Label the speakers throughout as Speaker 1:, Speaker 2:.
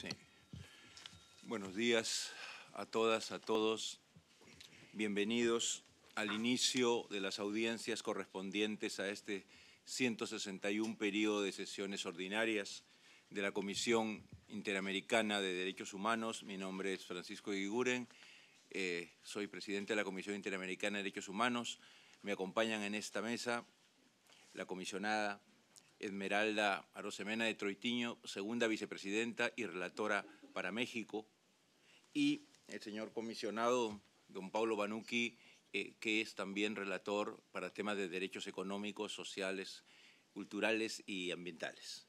Speaker 1: Sí. Buenos días a todas, a todos. Bienvenidos al inicio de las audiencias correspondientes a este 161 periodo de sesiones ordinarias de la Comisión Interamericana de Derechos Humanos. Mi nombre es Francisco Iguren, eh, soy presidente de la Comisión Interamericana de Derechos Humanos. Me acompañan en esta mesa la comisionada Esmeralda Arosemena de Troitiño, segunda vicepresidenta y relatora para México, y el señor comisionado don Pablo Banucci, eh, que es también relator para temas de derechos económicos, sociales, culturales y ambientales.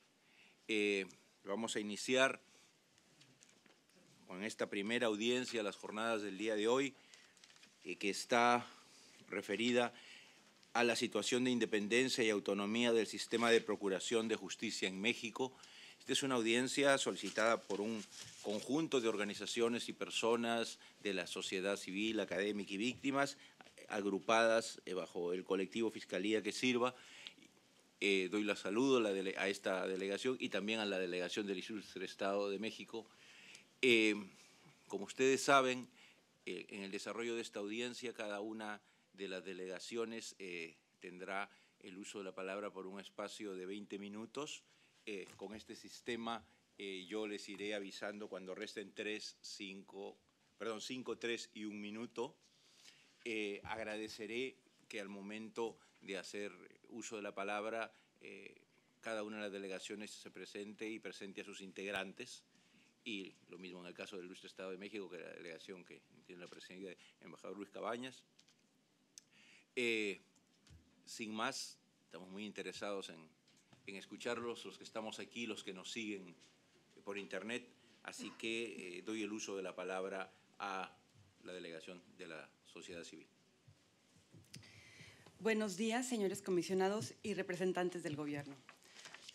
Speaker 1: Eh, vamos a iniciar con esta primera audiencia, las jornadas del día de hoy, eh, que está referida a la situación de independencia y autonomía del sistema de procuración de justicia en México. Esta es una audiencia solicitada por un conjunto de organizaciones y personas de la sociedad civil, académica y víctimas, agrupadas eh, bajo el colectivo Fiscalía que Sirva. Eh, doy la saludo a esta delegación y también a la delegación del del Estado de México. Eh, como ustedes saben, en el desarrollo de esta audiencia, cada una de las delegaciones eh, tendrá el uso de la palabra por un espacio de 20 minutos. Eh, con este sistema eh, yo les iré avisando cuando resten tres, 5, perdón, 5, 3 y 1 minuto. agradeceré que al momento de hacer uso de la palabra cada una de las delegaciones se presente y presente a sus integrantes y lo mismo en el caso del ilustre Estado de México, que la delegación que tiene la presidencia del embajador Luis Cabañas, eh, sin más, estamos muy interesados en, escucharlos, los que estamos aquí, los que nos siguen por internet. Así que eh, doy el uso de la palabra a la delegación de la sociedad civil.
Speaker 2: Buenos días, señores comisionados y representantes del gobierno.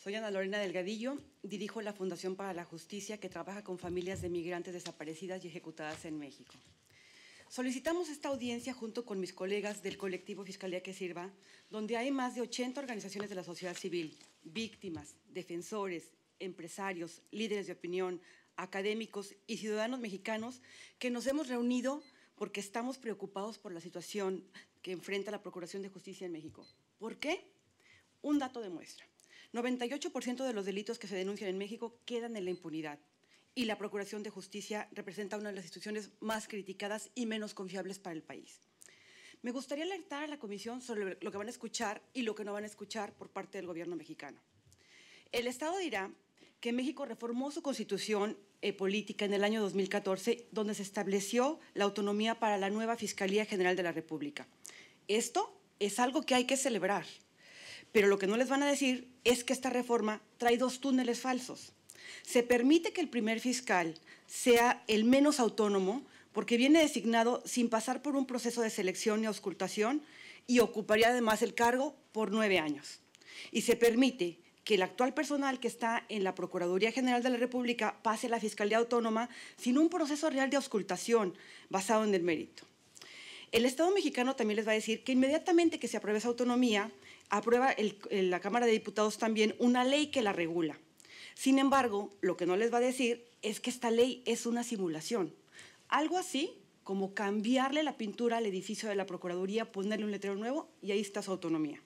Speaker 2: Soy Ana Lorena Delgadillo, dirijo la Fundación para la Justicia que trabaja con familias de migrantes desaparecidas y ejecutadas en México. Solicitamos esta audiencia junto con mis colegas del colectivo Fiscalía que Sirva, donde hay más de 80 organizaciones de la sociedad civil, víctimas, defensores, empresarios, líderes de opinión, académicos y ciudadanos mexicanos que nos hemos reunido porque estamos preocupados por la situación que enfrenta la Procuración de Justicia en México. ¿Por qué? Un dato demuestra. 98% de los delitos que se denuncian en México quedan en la impunidad y la Procuración de Justicia representa una de las instituciones más criticadas y menos confiables para el país. Me gustaría alertar a la Comisión sobre lo que van a escuchar y lo que no van a escuchar por parte del gobierno mexicano. El Estado dirá que México reformó su constitución eh, política en el año 2014, donde se estableció la autonomía para la nueva Fiscalía General de la República. Esto es algo que hay que celebrar, pero lo que no les van a decir es que esta reforma trae dos túneles falsos. Se permite que el primer fiscal sea el menos autónomo porque viene designado sin pasar por un proceso de selección y auscultación y ocuparía además el cargo por nueve años. Y se permite que el actual personal que está en la Procuraduría General de la República pase a la Fiscalía Autónoma sin un proceso real de auscultación basado en el mérito. El Estado mexicano también les va a decir que inmediatamente que se apruebe esa autonomía, aprueba la Cámara de Diputados también una ley que la regula. Sin embargo, lo que no les va a decir es que esta ley es una simulación. Algo así como cambiarle la pintura al edificio de la Procuraduría, ponerle un letrero nuevo y ahí está su autonomía.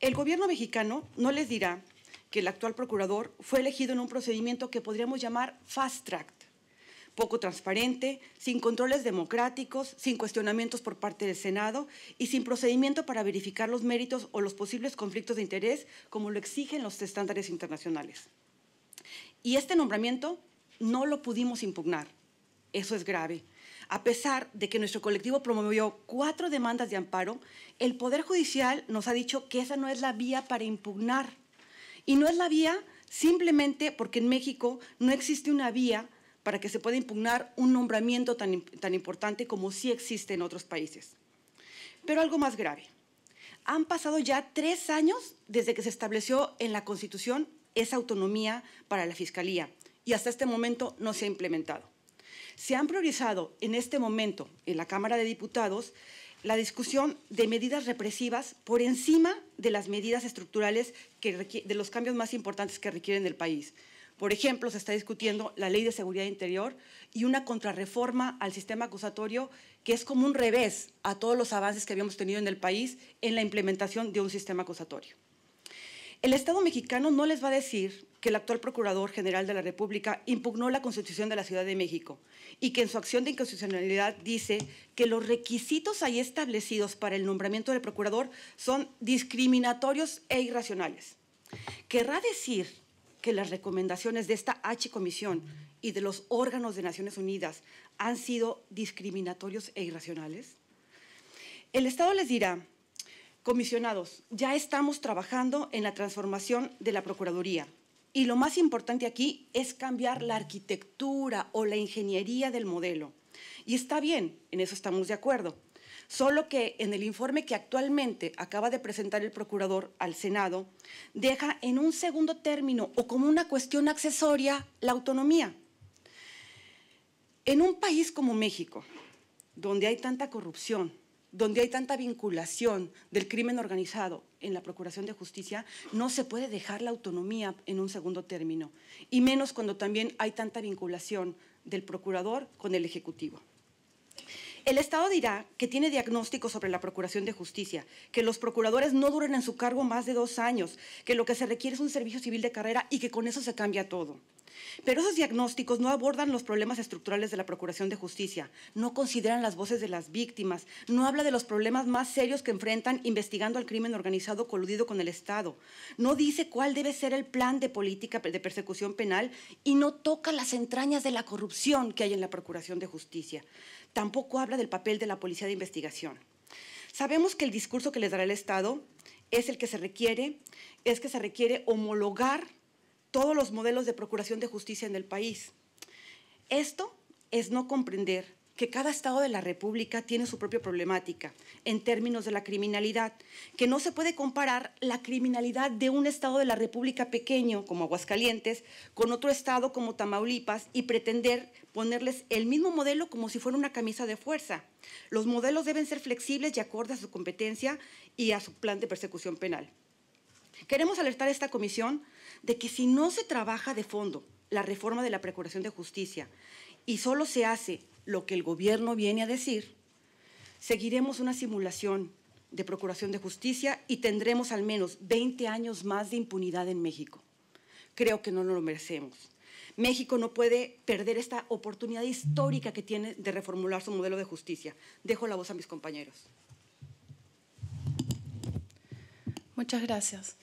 Speaker 2: El gobierno mexicano no les dirá que el actual procurador fue elegido en un procedimiento que podríamos llamar fast track, poco transparente, sin controles democráticos, sin cuestionamientos por parte del Senado y sin procedimiento para verificar los méritos o los posibles conflictos de interés como lo exigen los estándares internacionales. Y este nombramiento no lo pudimos impugnar. Eso es grave. A pesar de que nuestro colectivo promovió cuatro demandas de amparo, el Poder Judicial nos ha dicho que esa no es la vía para impugnar. Y no es la vía simplemente porque en México no existe una vía para que se pueda impugnar un nombramiento tan, importante como sí existe en otros países. Pero algo más grave. Han pasado ya tres años desde que se estableció en la Constitución esa autonomía para la Fiscalía y hasta este momento no se ha implementado. Se han priorizado en este momento en la Cámara de Diputados la discusión de medidas represivas por encima de las medidas estructurales de los cambios más importantes que requieren el país. Por ejemplo, se está discutiendo la ley de seguridad interior y una contrarreforma al sistema acusatorio que es como un revés a todos los avances que habíamos tenido en el país en la implementación de un sistema acusatorio. El Estado mexicano no les va a decir que el actual Procurador General de la República impugnó la Constitución de la Ciudad de México y que en su acción de inconstitucionalidad dice que los requisitos ahí establecidos para el nombramiento del Procurador son discriminatorios e irracionales. Querrá decir que las recomendaciones de esta H Comisión y de los órganos de Naciones Unidas han sido discriminatorios e irracionales? El Estado les dirá, comisionados, ya estamos trabajando en la transformación de la Procuraduría. Y lo más importante aquí es cambiar la arquitectura o la ingeniería del modelo. Y está bien, en eso estamos de acuerdo solo que en el informe que actualmente acaba de presentar el procurador al Senado, deja en un segundo término o como una cuestión accesoria la autonomía. En un país como México, donde hay tanta corrupción, donde hay tanta vinculación del crimen organizado en la Procuración de Justicia, no se puede dejar la autonomía en un segundo término, y menos cuando también hay tanta vinculación del procurador con el Ejecutivo. El Estado dirá que tiene diagnósticos sobre la Procuración de Justicia, que los procuradores no duran en su cargo más de dos años, que lo que se requiere es un servicio civil de carrera y que con eso se cambia todo. Pero esos diagnósticos no abordan los problemas estructurales de la Procuración de Justicia, no consideran las voces de las víctimas, no habla de los problemas más serios que enfrentan investigando al crimen organizado coludido con el Estado, no dice cuál debe ser el plan de política de persecución penal y no toca las entrañas de la corrupción que hay en la Procuración de Justicia. Tampoco habla del papel de la policía de investigación. Sabemos que el discurso que les dará el Estado es el que se requiere, es que se requiere homologar todos los modelos de procuración de justicia en el país. Esto es no comprender que cada estado de la República tiene su propia problemática en términos de la criminalidad, que no se puede comparar la criminalidad de un estado de la República pequeño como Aguascalientes con otro estado como Tamaulipas y pretender ponerles el mismo modelo como si fuera una camisa de fuerza. Los modelos deben ser flexibles y acordes a su competencia y a su plan de persecución penal. Queremos alertar a esta comisión de que si no se trabaja de fondo la reforma de la Procuración de Justicia y solo se hace lo que el gobierno viene a decir, seguiremos una simulación de procuración de justicia y tendremos al menos 20 años más de impunidad en México. Creo que no lo merecemos. México no puede perder esta oportunidad histórica que tiene de reformular su modelo de justicia. Dejo la voz a mis compañeros.
Speaker 3: Muchas gracias.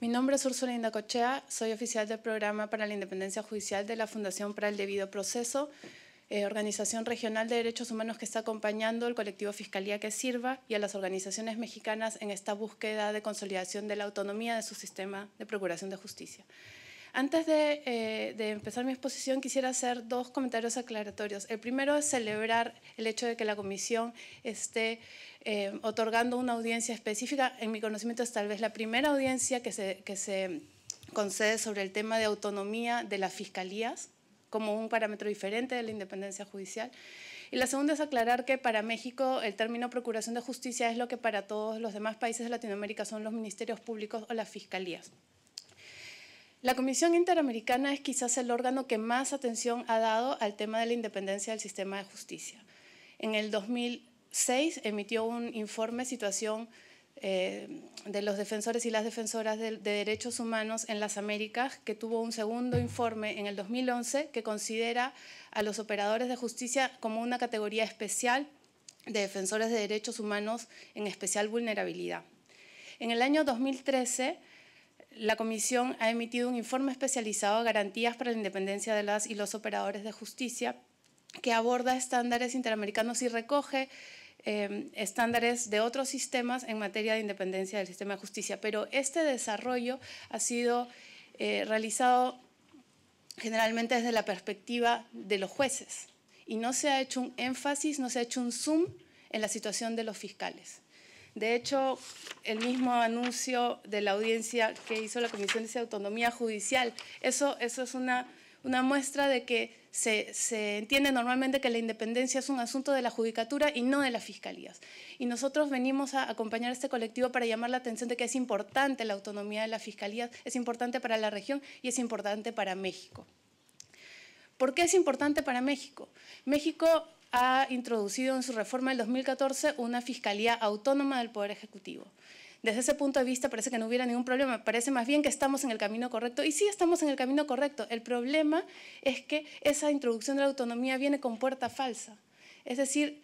Speaker 3: Mi nombre es Ursula Indacochea, soy oficial del Programa para la Independencia Judicial de la Fundación para el Debido Proceso eh, organización Regional de Derechos Humanos que está acompañando al colectivo Fiscalía que Sirva y a las organizaciones mexicanas en esta búsqueda de consolidación de la autonomía de su sistema de procuración de justicia. Antes de, eh, empezar mi exposición, quisiera hacer dos comentarios aclaratorios. El primero es celebrar el hecho de que la comisión esté eh, otorgando una audiencia específica. En mi conocimiento es tal vez la primera audiencia que que se concede sobre el tema de autonomía de las fiscalías como un parámetro diferente de la independencia judicial. Y la segunda es aclarar que para México el término Procuración de Justicia es lo que para todos los demás países de Latinoamérica son los ministerios públicos o las fiscalías. La Comisión Interamericana es quizás el órgano que más atención ha dado al tema de la independencia del sistema de justicia. En el 2006 emitió un informe Situación eh, de los defensores y las defensoras de, derechos humanos en las Américas, que tuvo un segundo informe en el 2011 que considera a los operadores de justicia como una categoría especial de defensores de derechos humanos en especial vulnerabilidad. En el año 2013, la Comisión ha emitido un informe especializado Garantías para la Independencia de las y los Operadores de Justicia que aborda estándares interamericanos y recoge Em, estándares de otros sistemas en materia de independencia del sistema de justicia. Pero este desarrollo ha sido eh, realizado generalmente desde la perspectiva de los jueces y no se ha hecho un énfasis, no se ha hecho un zoom en la situación de los fiscales. De hecho, el mismo anuncio de la audiencia que hizo la Comisión de Autonomía Judicial, eso, eso es una una muestra de que se, entiende normalmente que la independencia es un asunto de la judicatura y no de las fiscalías. Y nosotros venimos a acompañar este colectivo para llamar la atención de que es importante la autonomía de las fiscalías, es importante para la región y es importante para México. ¿Por qué es importante para México? México ha introducido en su reforma del 2014 una fiscalía autónoma del Poder Ejecutivo desde ese punto de vista parece que no hubiera ningún problema, parece más bien que estamos en el camino correcto. Y sí estamos en el camino correcto. El problema es que esa introducción de la autonomía viene con puerta falsa. Es decir,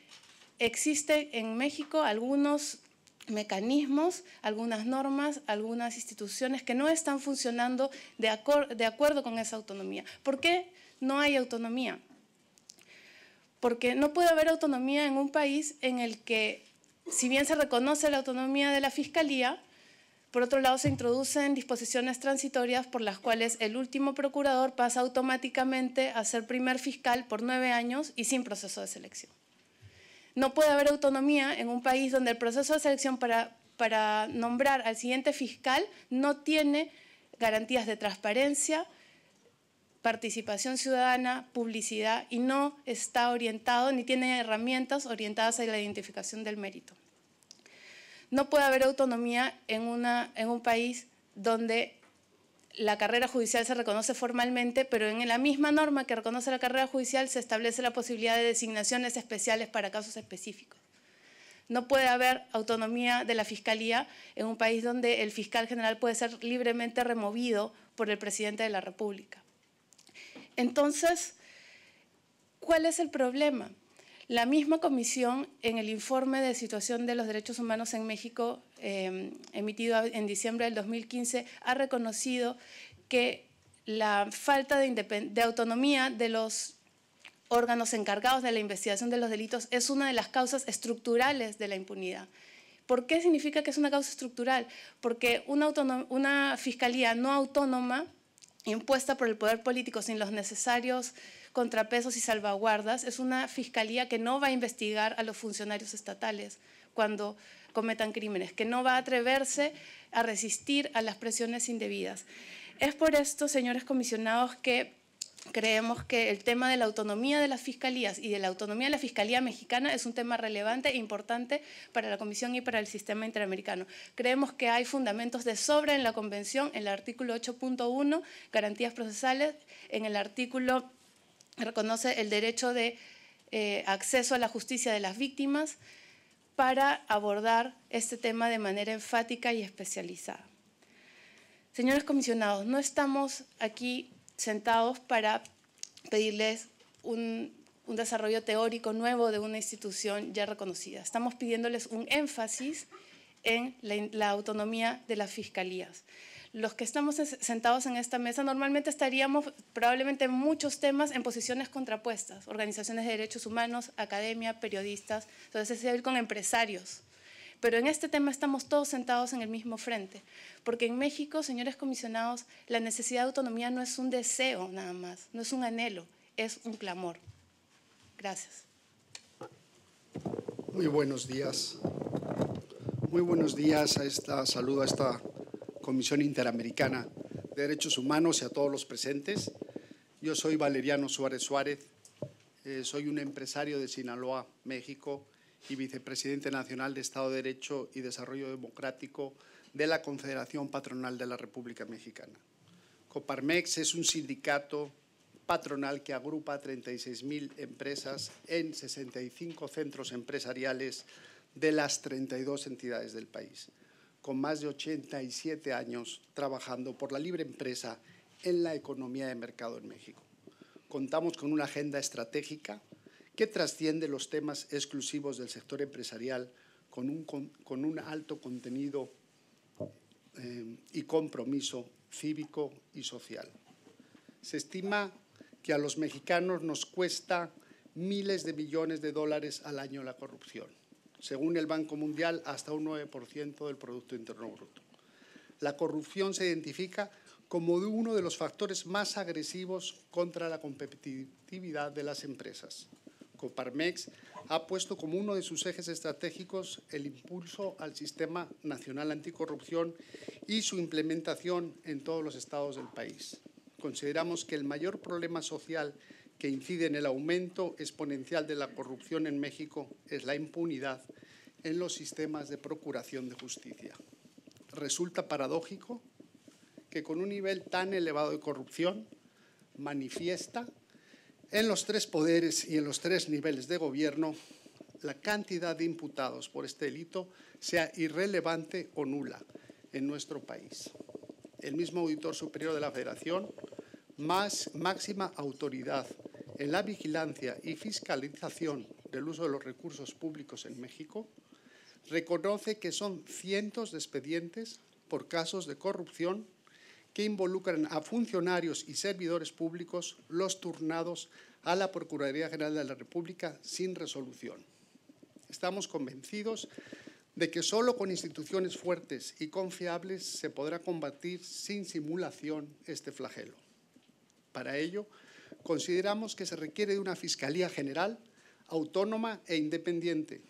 Speaker 3: existen en México algunos mecanismos, algunas normas, algunas instituciones que no están funcionando de, de acuerdo con esa autonomía. ¿Por qué no hay autonomía? Porque no puede haber autonomía en un país en el que si bien se reconoce la autonomía de la Fiscalía, por otro lado, se introducen disposiciones transitorias por las cuales el último procurador pasa automáticamente a ser primer fiscal por nueve años y sin proceso de selección. No puede haber autonomía en un país donde el proceso de selección para, nombrar al siguiente fiscal no tiene garantías de transparencia, participación ciudadana, publicidad y no está orientado ni tiene herramientas orientadas a la identificación del mérito. No puede haber autonomía en, un país donde la carrera judicial se reconoce formalmente, pero en la misma norma que reconoce la carrera judicial se establece la posibilidad de designaciones especiales para casos específicos. No puede haber autonomía de la fiscalía en un país donde el fiscal general puede ser libremente removido por el presidente de la República. Entonces, ¿cuál es el problema? La misma comisión, en el informe de situación de los derechos humanos en México, em, emitido en diciembre del 2015, ha reconocido que la falta de, autonomía de los órganos encargados de la investigación de los delitos es una de las causas estructurales de la impunidad. ¿Por qué significa que es una causa estructural? Porque una fiscalía no autónoma impuesta por el poder político sin los necesarios contrapesos y salvaguardas, es una fiscalía que no va a investigar a los funcionarios estatales cuando cometan crímenes, que no va a atreverse a resistir a las presiones indebidas. Es por esto, señores comisionados, que creemos que el tema de la autonomía de las fiscalías y de la autonomía de la fiscalía mexicana es un tema relevante e importante para la Comisión y para el sistema interamericano. Creemos que hay fundamentos de sobra en la Convención, en el artículo 8.1, garantías procesales, en el artículo reconoce el derecho de eh, acceso a la justicia de las víctimas para abordar este tema de manera enfática y especializada. Señores comisionados, no estamos aquí sentados para pedirles un, desarrollo teórico nuevo de una institución ya reconocida. Estamos pidiéndoles un énfasis en la, autonomía de las fiscalías. Los que estamos sentados en esta mesa normalmente estaríamos probablemente en muchos temas en posiciones contrapuestas, organizaciones de derechos humanos, academia, periodistas, entonces es decir, con empresarios pero en este tema estamos todos sentados en el mismo frente, porque en México, señores comisionados, la necesidad de autonomía no es un deseo nada más, no es un anhelo, es un clamor. Gracias.
Speaker 4: Muy buenos días. Muy buenos días a esta saludo a esta Comisión Interamericana de Derechos Humanos y a todos los presentes. Yo soy Valeriano Suárez Suárez, eh, soy un empresario de Sinaloa, México y vicepresidente nacional de Estado de Derecho y Desarrollo Democrático de la Confederación Patronal de la República Mexicana. Coparmex es un sindicato patronal que agrupa 36.000 empresas en 65 centros empresariales de las 32 entidades del país, con más de 87 años trabajando por la libre empresa en la economía de mercado en México. Contamos con una agenda estratégica que trasciende los temas exclusivos del sector empresarial con un, alto contenido eh, y compromiso cívico y social. Se estima que a los mexicanos nos cuesta miles de millones de dólares al año la corrupción, según el Banco Mundial hasta un 9% del Producto Interno Bruto. La corrupción se identifica como uno de los factores más agresivos contra la competitividad de las empresas. Coparmex ha puesto como uno de sus ejes estratégicos el impulso al Sistema Nacional Anticorrupción y su implementación en todos los estados del país. Consideramos que el mayor problema social que incide en el aumento exponencial de la corrupción en México es la impunidad en los sistemas de procuración de justicia. Resulta paradójico que con un nivel tan elevado de corrupción manifiesta en los tres poderes y en los tres niveles de gobierno, la cantidad de imputados por este delito sea irrelevante o nula en nuestro país. El mismo auditor superior de la Federación, más máxima autoridad en la vigilancia y fiscalización del uso de los recursos públicos en México, reconoce que son cientos de expedientes por casos de corrupción que involucran a funcionarios y servidores públicos los turnados a la Procuraduría General de la República sin resolución. Estamos convencidos de que solo con instituciones fuertes y confiables se podrá combatir sin simulación este flagelo. Para ello, consideramos que se requiere de una Fiscalía General autónoma e independiente,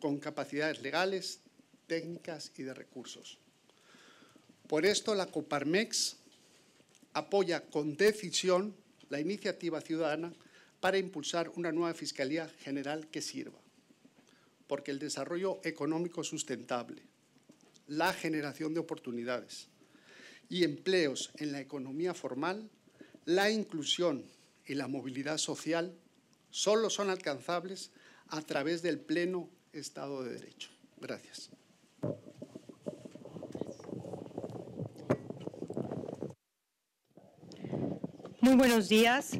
Speaker 4: con capacidades legales, técnicas y de recursos. Por esto, la Coparmex apoya con decisión la iniciativa ciudadana para impulsar una nueva Fiscalía General que sirva, porque el desarrollo económico sustentable, la generación de oportunidades y empleos en la economía formal, la inclusión y la movilidad social solo son alcanzables a través del pleno Estado de Derecho. Gracias.
Speaker 5: Muy buenos días,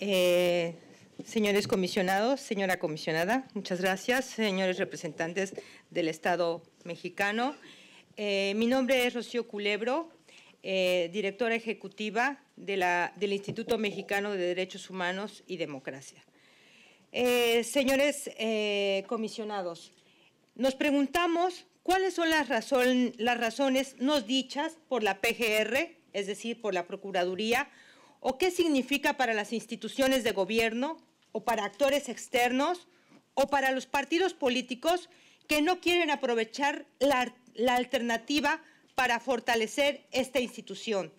Speaker 5: eh, señores comisionados, señora comisionada, muchas gracias, señores representantes del Estado mexicano. Eh, mi nombre es Rocío Culebro, eh, directora ejecutiva del Instituto Mexicano de Derechos Humanos y Democracia. señores comisionados, nos preguntamos cuáles son las, las razones no dichas por la PGR, es decir, por la Procuraduría, o qué significa para las instituciones de gobierno o para actores externos o para los partidos políticos que no quieren aprovechar la, alternativa para fortalecer esta institución.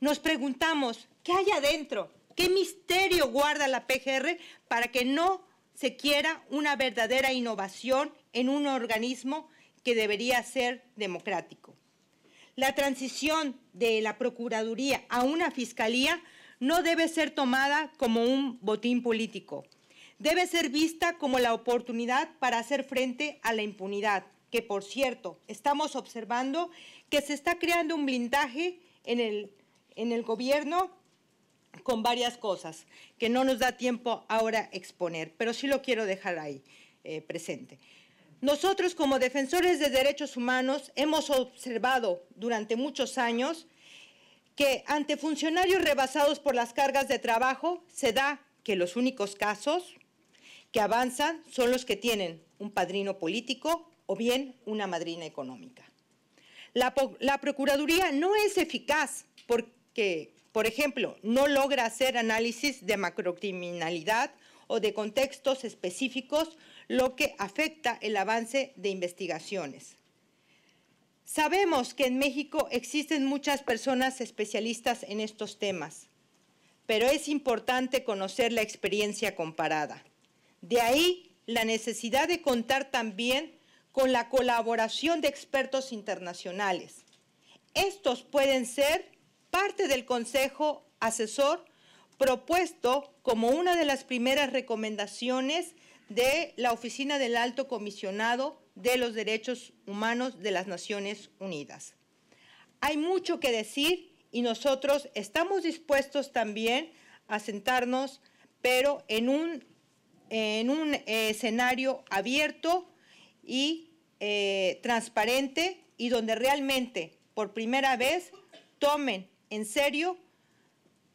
Speaker 5: Nos preguntamos, ¿qué hay adentro? ¿Qué misterio guarda la PGR para que no se quiera una verdadera innovación en un organismo que debería ser democrático? La transición de la Procuraduría a una Fiscalía no debe ser tomada como un botín político. Debe ser vista como la oportunidad para hacer frente a la impunidad, que por cierto, estamos observando que se está creando un blindaje en el, gobierno con varias cosas que no nos da tiempo ahora exponer, pero sí lo quiero dejar ahí eh, presente. Nosotros como defensores de derechos humanos hemos observado durante muchos años que ante funcionarios rebasados por las cargas de trabajo se da que los únicos casos que avanzan son los que tienen un padrino político o bien una madrina económica. La, Procuraduría no es eficaz porque, por ejemplo, no logra hacer análisis de macrocriminalidad o de contextos específicos lo que afecta el avance de investigaciones. Sabemos que en México existen muchas personas especialistas en estos temas, pero es importante conocer la experiencia comparada. De ahí la necesidad de contar también con la colaboración de expertos internacionales. Estos pueden ser parte del Consejo Asesor propuesto como una de las primeras recomendaciones de la Oficina del Alto Comisionado de los Derechos Humanos de las Naciones Unidas. Hay mucho que decir y nosotros estamos dispuestos también a sentarnos, pero en un, eh, escenario abierto y eh, transparente y donde realmente por primera vez tomen en serio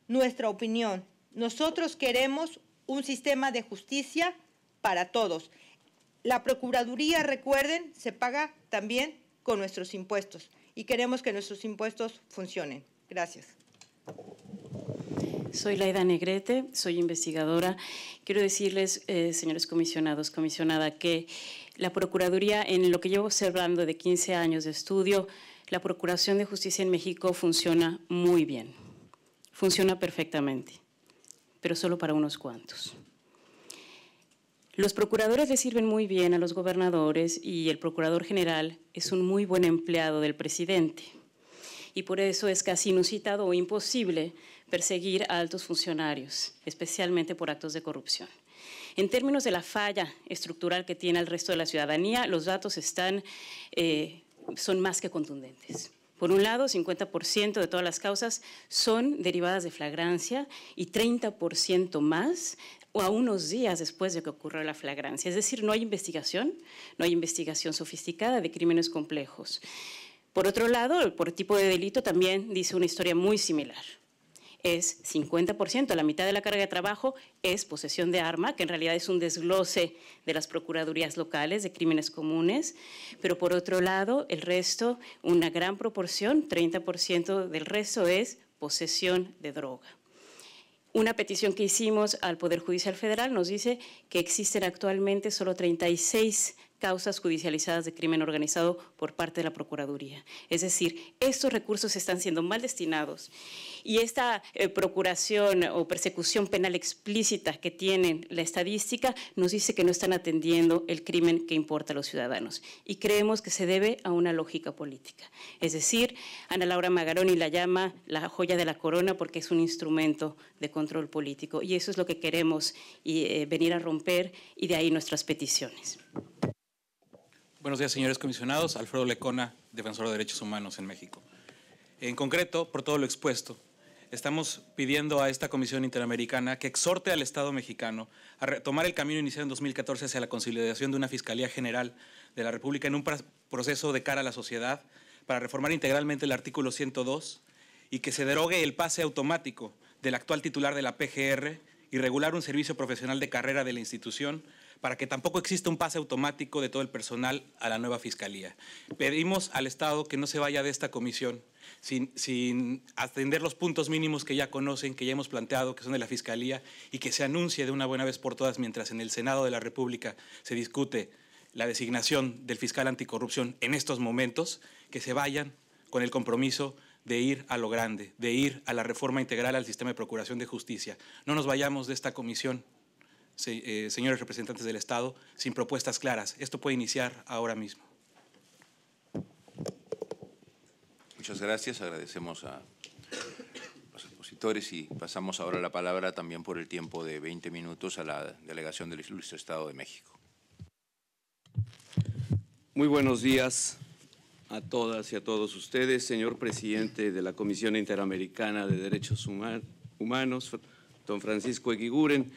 Speaker 5: nuestra opinión. Nosotros queremos un sistema de justicia para todos. La Procuraduría, recuerden, se paga también con nuestros impuestos y queremos que nuestros impuestos funcionen. Gracias.
Speaker 6: Soy Laida Negrete, soy investigadora. Quiero decirles, eh, señores comisionados, comisionada, que la Procuraduría, en lo que llevo observando de 15 años de estudio, la Procuración de Justicia en México funciona muy bien, funciona perfectamente, pero solo para unos cuantos. Los procuradores le sirven muy bien a los gobernadores y el procurador general es un muy buen empleado del presidente. Y por eso es casi inusitado o imposible perseguir a altos funcionarios, especialmente por actos de corrupción. En términos de la falla estructural que tiene el resto de la ciudadanía, los datos están, eh, son más que contundentes. Por un lado, 50% de todas las causas son derivadas de flagrancia y 30% más o a unos días después de que ocurra la flagrancia. Es decir, no hay investigación, no hay investigación sofisticada de crímenes complejos. Por otro lado, por tipo de delito también dice una historia muy similar. Es 50%, la mitad de la carga de trabajo es posesión de arma, que en realidad es un desglose de las procuradurías locales de crímenes comunes, pero por otro lado, el resto, una gran proporción, 30% del resto es posesión de droga una petición que hicimos al Poder Judicial Federal nos dice que existen actualmente solo 36 causas judicializadas de crimen organizado por parte de la Procuraduría. Es decir, estos recursos están siendo mal destinados y esta eh, procuración o persecución penal explícita que tiene la estadística nos dice que no están atendiendo el crimen que importa a los ciudadanos y creemos que se debe a una lógica política. Es decir, Ana Laura Magaroni la llama la joya de la corona porque es un instrumento de control político y eso es lo que queremos eh, venir a romper y de ahí nuestras
Speaker 7: peticiones. Buenos días, señores comisionados. Alfredo Lecona, defensor de derechos humanos en México. En concreto, por todo lo expuesto, estamos pidiendo a esta Comisión Interamericana que exhorte al Estado mexicano a retomar el camino iniciado en 2014 hacia la consolidación de una Fiscalía General de la República en un proceso de cara a la sociedad para reformar integralmente el artículo 102 y que se derogue el pase automático del actual titular de la PGR y regular un servicio profesional de carrera de la institución para que tampoco exista un pase automático de todo el personal a la nueva Fiscalía. Pedimos al Estado que no se vaya de esta comisión sin, sin, atender los puntos mínimos que ya conocen, que ya hemos planteado, que son de la Fiscalía, y que se anuncie de una buena vez por todas mientras en el Senado de la República se discute la designación del fiscal anticorrupción en estos momentos, que se vayan con el compromiso de ir a lo grande, de ir a la reforma integral al sistema de procuración de justicia. No nos vayamos de esta comisión eh, señores representantes del Estado, sin propuestas claras. Esto puede iniciar ahora mismo.
Speaker 1: Muchas gracias. Agradecemos a los expositores y pasamos ahora la palabra también por el tiempo de 20 minutos a la delegación del Ilustre Estado de México. Muy buenos días a todas y a todos
Speaker 8: ustedes, señor presidente de la Comisión Interamericana de Derechos Humanos, don Francisco Eguiguren.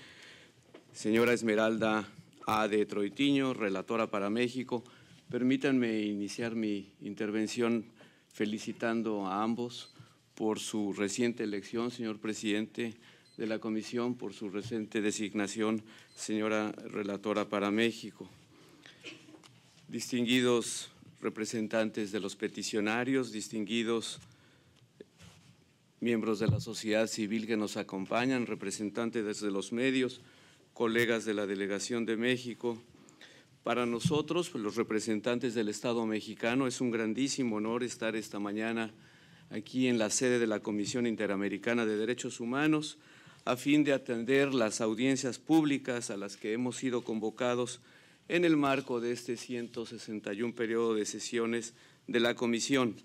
Speaker 8: Señora Esmeralda A. de Troitiño, relatora para México, permítanme iniciar mi intervención felicitando a ambos por su reciente elección, señor presidente de la Comisión, por su reciente designación, señora relatora para México. Distinguidos representantes de los peticionarios, distinguidos miembros de la sociedad civil que nos acompañan, representantes desde los medios, colegas de la Delegación de México. Para nosotros, pues, los representantes del Estado mexicano, es un grandísimo honor estar esta mañana aquí en la sede de la Comisión Interamericana de Derechos Humanos a fin de atender las audiencias públicas a las que hemos sido convocados en el marco de este 161 periodo de sesiones de la Comisión.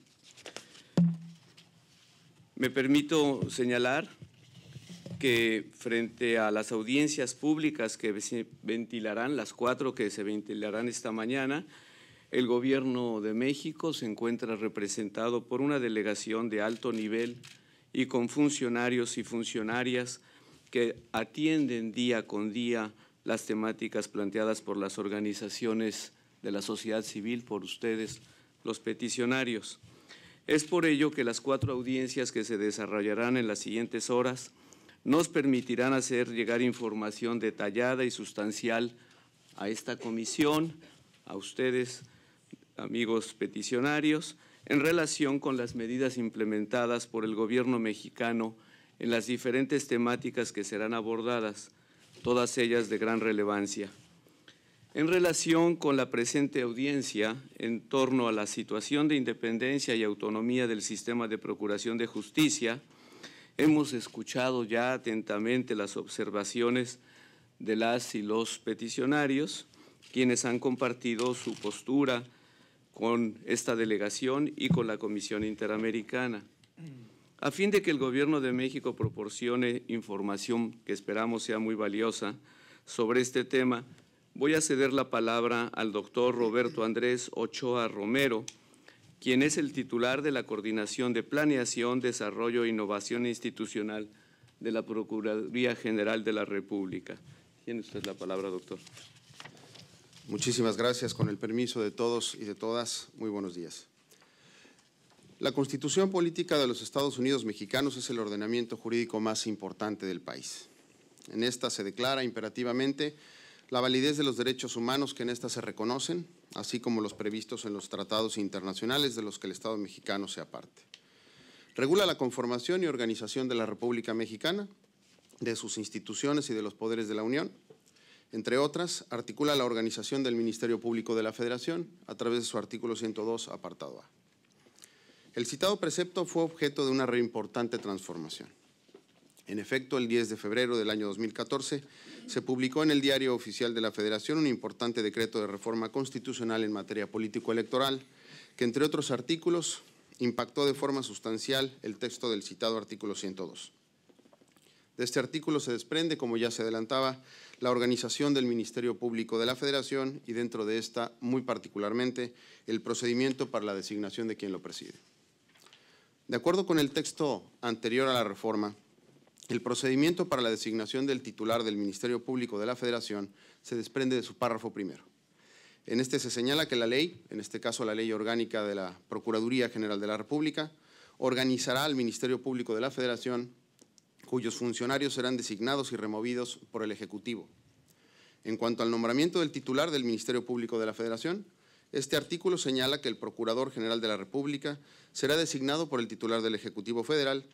Speaker 8: Me permito señalar que frente a las audiencias públicas que se ventilarán, las cuatro que se ventilarán esta mañana, el gobierno de México se encuentra representado por una delegación de alto nivel y con funcionarios y funcionarias que atienden día con día las temáticas planteadas por las organizaciones de la sociedad civil, por ustedes, los peticionarios. Es por ello que las cuatro audiencias que se desarrollarán en las siguientes horas nos permitirán hacer llegar información detallada y sustancial a esta comisión, a ustedes, amigos peticionarios, en relación con las medidas implementadas por el gobierno mexicano en las diferentes temáticas que serán abordadas, todas ellas de gran relevancia. En relación con la presente audiencia en torno a la situación de independencia y autonomía del sistema de procuración de justicia, Hemos escuchado ya atentamente las observaciones de las y los peticionarios, quienes han compartido su postura con esta delegación y con la Comisión Interamericana. A fin de que el Gobierno de México proporcione información que esperamos sea muy valiosa sobre este tema, voy a ceder la palabra al doctor Roberto Andrés Ochoa Romero, quien es el titular de la Coordinación de Planeación, Desarrollo e Innovación Institucional de la
Speaker 9: Procuraduría General de la República. Tiene usted la palabra, doctor. Muchísimas gracias. Con el permiso de todos y de todas, muy buenos días. La Constitución Política de los Estados Unidos Mexicanos es el ordenamiento jurídico más importante del país. En esta se declara imperativamente la validez de los derechos humanos que en ésta se reconocen, así como los previstos en los tratados internacionales de los que el Estado mexicano sea parte. Regula la conformación y organización de la República Mexicana, de sus instituciones y de los poderes de la Unión. Entre otras, articula la organización del Ministerio Público de la Federación a través de su artículo 102, apartado A. El citado precepto fue objeto de una re importante transformación. En efecto, el 10 de febrero del año 2014 se publicó en el Diario Oficial de la Federación un importante decreto de reforma constitucional en materia político-electoral, que entre otros artículos impactó de forma sustancial el texto del citado artículo 102. De este artículo se desprende, como ya se adelantaba, la organización del Ministerio Público de la Federación y dentro de esta, muy particularmente, el procedimiento para la designación de quien lo preside. De acuerdo con el texto anterior a la reforma, el procedimiento para la designación del titular del Ministerio Público de la Federación se desprende de su párrafo primero. En este se señala que la ley, en este caso la ley orgánica de la Procuraduría General de la República, organizará al Ministerio Público de la Federación, cuyos funcionarios serán designados y removidos por el Ejecutivo. En cuanto al nombramiento del titular del Ministerio Público de la Federación, este artículo señala que el Procurador General de la República será designado por el titular del Ejecutivo Federal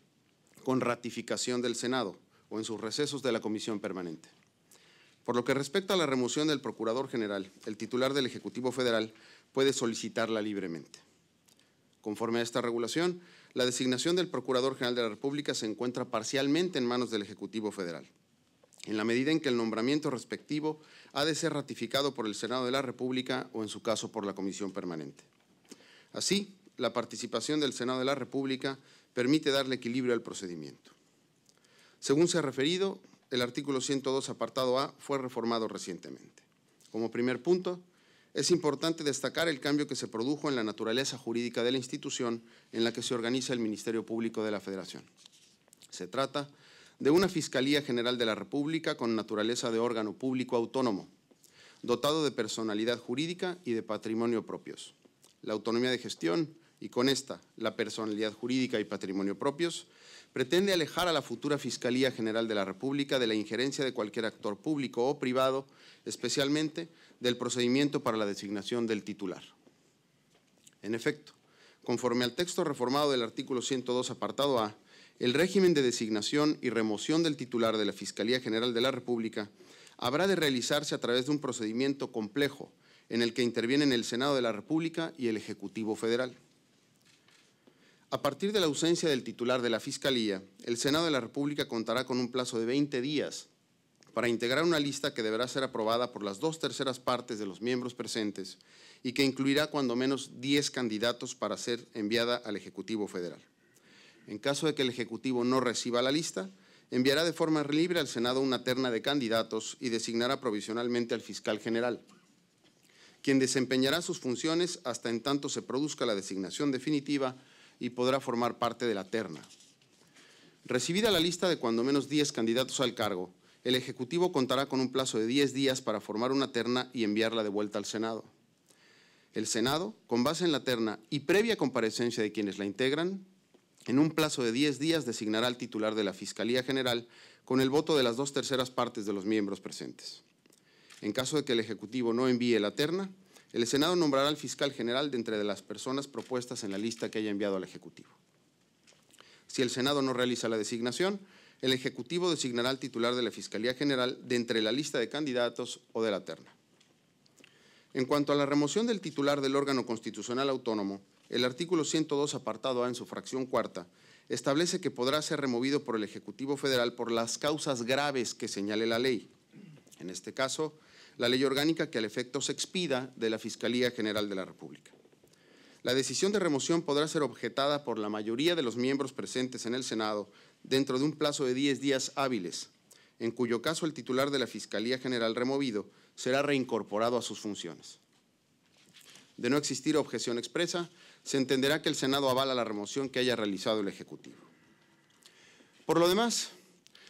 Speaker 9: con ratificación del Senado o en sus recesos de la Comisión Permanente. Por lo que respecta a la remoción del Procurador General, el titular del Ejecutivo Federal puede solicitarla libremente. Conforme a esta regulación, la designación del Procurador General de la República se encuentra parcialmente en manos del Ejecutivo Federal. En la medida en que el nombramiento respectivo ha de ser ratificado por el Senado de la República o, en su caso, por la Comisión Permanente. Así, la participación del Senado de la República permite darle equilibrio al procedimiento. Según se ha referido, el artículo 102, apartado A, fue reformado recientemente. Como primer punto, es importante destacar el cambio que se produjo en la naturaleza jurídica de la institución en la que se organiza el Ministerio Público de la Federación. Se trata de una Fiscalía General de la República con naturaleza de órgano público autónomo, dotado de personalidad jurídica y de patrimonio propios. La autonomía de gestión y con esta la personalidad jurídica y patrimonio propios, pretende alejar a la futura Fiscalía General de la República de la injerencia de cualquier actor público o privado, especialmente del procedimiento para la designación del titular. En efecto, conforme al texto reformado del artículo 102, apartado A, el régimen de designación y remoción del titular de la Fiscalía General de la República habrá de realizarse a través de un procedimiento complejo en el que intervienen el Senado de la República y el Ejecutivo Federal. A partir de la ausencia del titular de la Fiscalía, el Senado de la República contará con un plazo de 20 días para integrar una lista que deberá ser aprobada por las dos terceras partes de los miembros presentes y que incluirá cuando menos 10 candidatos para ser enviada al Ejecutivo Federal. En caso de que el Ejecutivo no reciba la lista, enviará de forma libre al Senado una terna de candidatos y designará provisionalmente al fiscal general, quien desempeñará sus funciones hasta en tanto se produzca la designación definitiva y podrá formar parte de la terna. Recibida la lista de cuando menos 10 candidatos al cargo, el Ejecutivo contará con un plazo de 10 días para formar una terna y enviarla de vuelta al Senado. El Senado, con base en la terna y previa comparecencia de quienes la integran, en un plazo de 10 días designará al titular de la Fiscalía General con el voto de las dos terceras partes de los miembros presentes. En caso de que el Ejecutivo no envíe la terna, el Senado nombrará al fiscal general de entre de las personas propuestas en la lista que haya enviado al Ejecutivo. Si el Senado no realiza la designación, el Ejecutivo designará al titular de la Fiscalía General de entre la lista de candidatos o de la terna. En cuanto a la remoción del titular del órgano constitucional autónomo, el artículo 102, apartado A, en su fracción cuarta, establece que podrá ser removido por el Ejecutivo Federal por las causas graves que señale la ley. En este caso, la ley orgánica que al efecto se expida de la Fiscalía General de la República. La decisión de remoción podrá ser objetada por la mayoría de los miembros presentes en el Senado dentro de un plazo de 10 días hábiles, en cuyo caso el titular de la Fiscalía General removido será reincorporado a sus funciones. De no existir objeción expresa, se entenderá que el Senado avala la remoción que haya realizado el Ejecutivo. Por lo demás,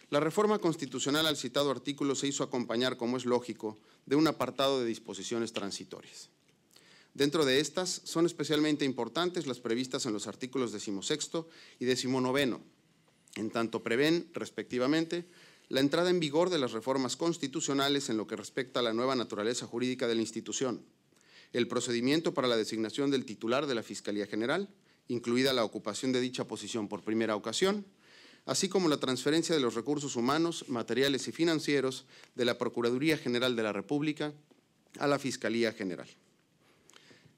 Speaker 9: la reforma constitucional al citado artículo se hizo acompañar, como es lógico, de un apartado de disposiciones transitorias. Dentro de estas son especialmente importantes las previstas en los artículos 16 y 19, en tanto prevén, respectivamente, la entrada en vigor de las reformas constitucionales en lo que respecta a la nueva naturaleza jurídica de la institución, el procedimiento para la designación del titular de la Fiscalía General, incluida la ocupación de dicha posición por primera ocasión, así como la transferencia de los recursos humanos, materiales y financieros de la Procuraduría General de la República a la Fiscalía General.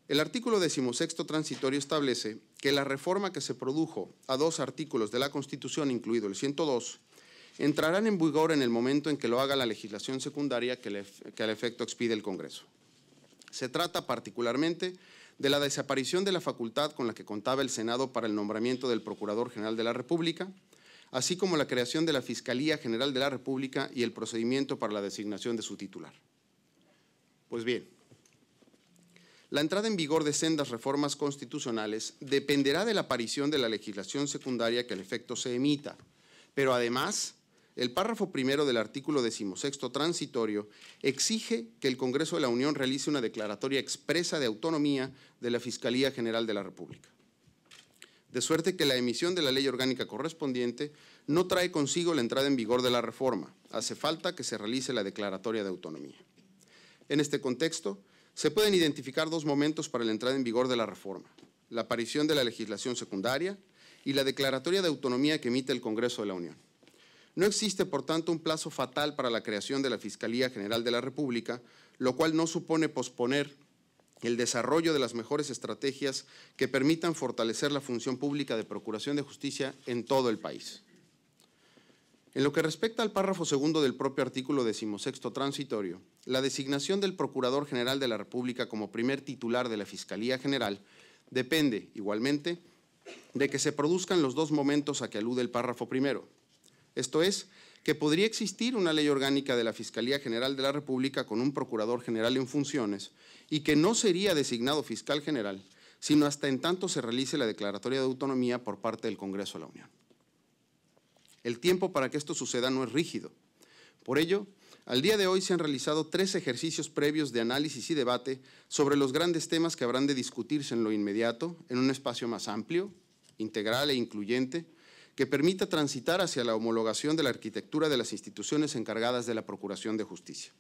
Speaker 9: El artículo 16 transitorio establece que la reforma que se produjo a dos artículos de la Constitución, incluido el 102, entrarán en vigor en el momento en que lo haga la legislación secundaria que, que al efecto expide el Congreso. Se trata particularmente de la desaparición de la facultad con la que contaba el Senado para el nombramiento del Procurador General de la República, así como la creación de la Fiscalía General de la República y el procedimiento para la designación de su titular. Pues bien, la entrada en vigor de sendas reformas constitucionales dependerá de la aparición de la legislación secundaria que al efecto se emita, pero además el párrafo primero del artículo decimosexto transitorio exige que el Congreso de la Unión realice una declaratoria expresa de autonomía de la Fiscalía General de la República de suerte que la emisión de la ley orgánica correspondiente no trae consigo la entrada en vigor de la reforma. Hace falta que se realice la declaratoria de autonomía. En este contexto, se pueden identificar dos momentos para la entrada en vigor de la reforma, la aparición de la legislación secundaria y la declaratoria de autonomía que emite el Congreso de la Unión. No existe, por tanto, un plazo fatal para la creación de la Fiscalía General de la República, lo cual no supone posponer el desarrollo de las mejores estrategias que permitan fortalecer la función pública de procuración de justicia en todo el país. En lo que respecta al párrafo segundo del propio artículo decimosexto transitorio, la designación del Procurador General de la República como primer titular de la Fiscalía General depende, igualmente, de que se produzcan los dos momentos a que alude el párrafo primero, esto es, que podría existir una ley orgánica de la Fiscalía General de la República con un Procurador General en funciones y que no sería designado fiscal general, sino hasta en tanto se realice la declaratoria de autonomía por parte del Congreso de la Unión. El tiempo para que esto suceda no es rígido. Por ello, al día de hoy se han realizado tres ejercicios previos de análisis y debate sobre los grandes temas que habrán de discutirse en lo inmediato, en un espacio más amplio, integral e incluyente, que permita transitar hacia la homologación de la arquitectura de las instituciones encargadas de la Procuración de Justicia.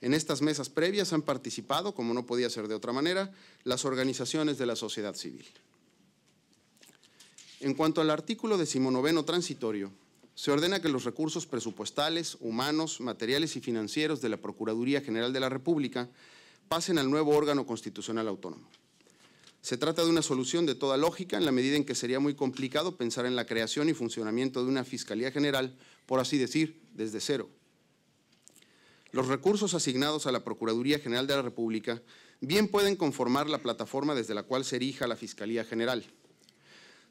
Speaker 9: En estas mesas previas han participado, como no podía ser de otra manera, las organizaciones de la sociedad civil. En cuanto al artículo decimonoveno transitorio, se ordena que los recursos presupuestales, humanos, materiales y financieros de la Procuraduría General de la República pasen al nuevo órgano constitucional autónomo. Se trata de una solución de toda lógica en la medida en que sería muy complicado pensar en la creación y funcionamiento de una Fiscalía General, por así decir, desde cero. Los recursos asignados a la Procuraduría General de la República bien pueden conformar la plataforma desde la cual se erija la Fiscalía General.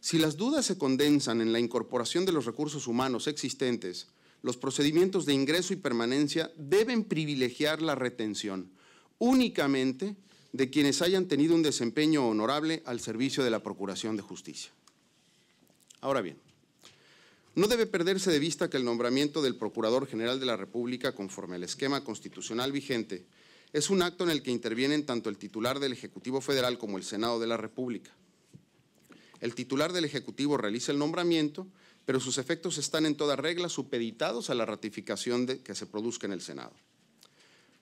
Speaker 9: Si las dudas se condensan en la incorporación de los recursos humanos existentes, los procedimientos de ingreso y permanencia deben privilegiar la retención, únicamente de quienes hayan tenido un desempeño honorable al servicio de la Procuración de Justicia. Ahora bien, no debe perderse de vista que el nombramiento del Procurador General de la República conforme al esquema constitucional vigente es un acto en el que intervienen tanto el titular del Ejecutivo Federal como el Senado de la República. El titular del Ejecutivo realiza el nombramiento, pero sus efectos están en toda regla supeditados a la ratificación que se produzca en el Senado.